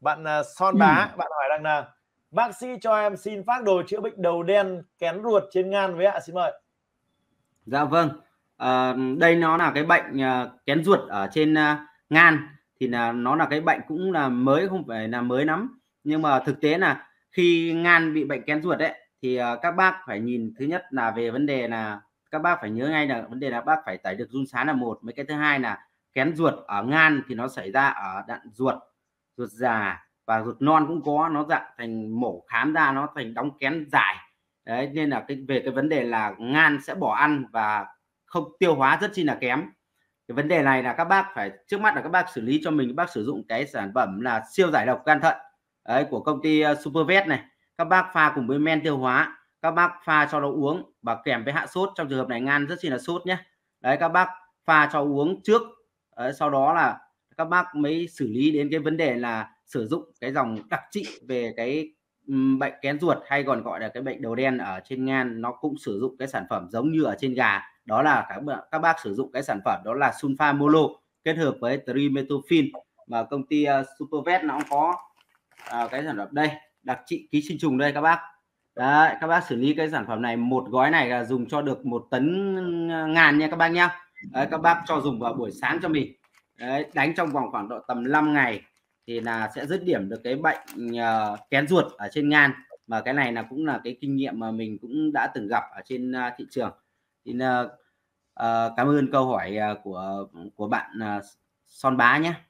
bạn à, son bá ừ. bạn hỏi rằng là bác sĩ cho em xin phát đồ chữa bệnh đầu đen kén ruột trên ngan với ạ xin mời dạ vâng à, đây nó là cái bệnh uh, kén ruột ở trên uh, ngan thì là nó là cái bệnh cũng là mới không phải là mới lắm nhưng mà thực tế là khi ngan bị bệnh kén ruột đấy thì uh, các bác phải nhìn thứ nhất là về vấn đề là các bác phải nhớ ngay là vấn đề là bác phải tải được run sán là một mấy cái thứ hai là kén ruột ở ngan thì nó xảy ra ở đạn ruột ruột già và ruột non cũng có nó dạng thành mổ khám ra nó thành đóng kén dài đấy nên là cái về cái vấn đề là ngan sẽ bỏ ăn và không tiêu hóa rất chi là kém cái vấn đề này là các bác phải trước mắt là các bác xử lý cho mình các bác sử dụng cái sản phẩm là siêu giải độc gan thận đấy, của công ty ờ, Supervet này các bác pha cùng với men tiêu hóa các bác pha cho nó uống và kèm với hạ sốt trong trường hợp này ngan rất chi là sốt nhé đấy các bác pha cho uống trước đấy, sau đó là các bác mới xử lý đến cái vấn đề là sử dụng cái dòng đặc trị về cái bệnh kén ruột hay còn gọi là cái bệnh đầu đen ở trên ngan nó cũng sử dụng cái sản phẩm giống như ở trên gà đó là các bác, các bác sử dụng cái sản phẩm đó là sulfamolo kết hợp với trimethophin mà công ty uh, supervet nó cũng có uh, cái sản phẩm đây đặc trị ký sinh trùng đây các bác Đấy, các bác xử lý cái sản phẩm này một gói này là dùng cho được một tấn ngàn nha các bác nhá các bác cho dùng vào buổi sáng cho mình Đấy, đánh trong vòng khoảng độ tầm 5 ngày thì là sẽ dứt điểm được cái bệnh uh, kén ruột ở trên ngan mà cái này là cũng là cái kinh nghiệm mà mình cũng đã từng gặp ở trên uh, thị trường thì uh, uh, cảm ơn câu hỏi uh, của của bạn uh, Son Bá nhé